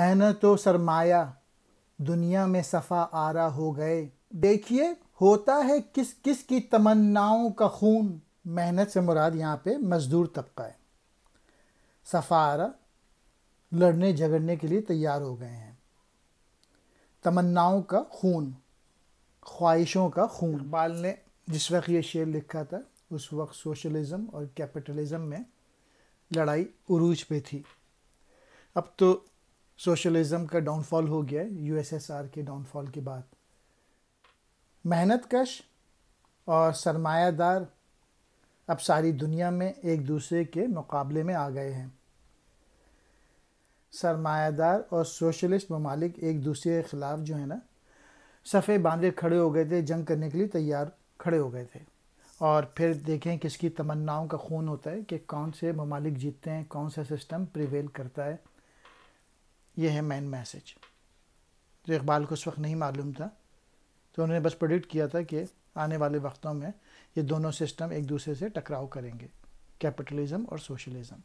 मैंने तो सरमाया दुनिया में सफ़ा आरा हो गए देखिए होता है किस किस की तमन्नाओं का खून मेहनत से मुराद यहाँ पे मज़दूर तबका है सफ़ा आरा लड़ने झगड़ने के लिए तैयार हो गए हैं तमन्नाओं का खून ख्वाहिशों का खून बाल ने जिस वक्त ये शेर लिखा था उस वक्त सोशलिज्म और कैपिटलिज्म में लड़ाई उरूज पे थी अब तो सोशलिज्म का डाउनफॉल हो गया है यूएसएसआर के डाउनफॉल के बाद मेहनत कश और सरमायादार अब सारी दुनिया में एक दूसरे के मुकाबले में आ गए हैं सरमायादार और सोशलिस्ट ममालिक एक दूसरे के ख़िलाफ़ जो है ना सफ़े बांधे खड़े हो गए थे जंग करने के लिए तैयार खड़े हो गए थे और फिर देखें किसकी तमन्नाओं का खून होता है कि कौन से ममालिक जीतते हैं कौन सा सिस्टम प्रिवेल करता है ये है मैन मैसेज जो इकबाल को उस वक्त नहीं मालूम था तो उन्होंने बस प्रोडिक्ट किया था कि आने वाले वक्तों में ये दोनों सिस्टम एक दूसरे से टकराव करेंगे कैपिटलिज्म और सोशलिज्म